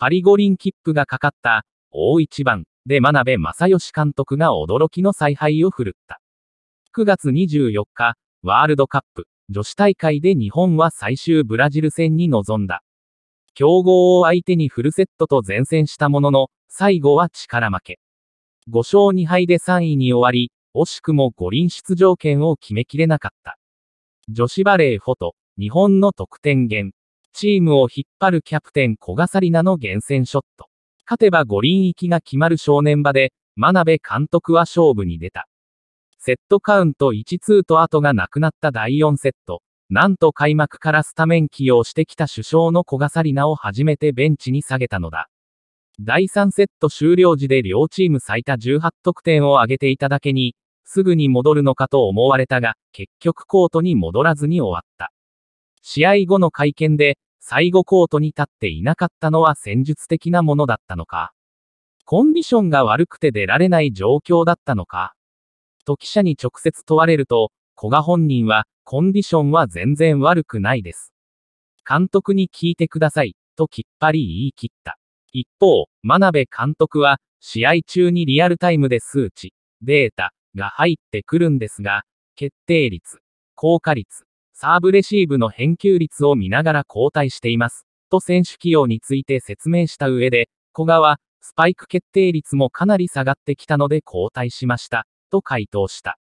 パリ五輪切符がかかった、大一番で真鍋正義監督が驚きの采配を振るった。9月24日、ワールドカップ女子大会で日本は最終ブラジル戦に臨んだ。強豪を相手にフルセットと前線したものの、最後は力負け。5勝2敗で3位に終わり、惜しくも五輪出場権を決めきれなかった。女子バレーフォト、日本の得点源。チームを引っ張るキャプテン古賀紗理那の厳選ショット。勝てば五輪行きが決まる正念場で、真鍋監督は勝負に出た。セットカウント1-2と後がなくなった第4セット。なんと開幕からスタメン起用してきた首相の古賀紗理那を初めてベンチに下げたのだ。第3セット終了時で両チーム最多18得点を挙げていただけに、すぐに戻るのかと思われたが、結局コートに戻らずに終わった。試合後の会見で、最後コートに立っていなかったのは戦術的なものだったのかコンディションが悪くて出られない状況だったのかと記者に直接問われると、古賀本人は、コンディションは全然悪くないです。監督に聞いてください、ときっぱり言い切った。一方、真鍋監督は、試合中にリアルタイムで数値、データが入ってくるんですが、決定率、効果率、サーブレシーブの返球率を見ながら交代しています。と選手起用について説明した上で、古賀は、スパイク決定率もかなり下がってきたので交代しました、と回答した。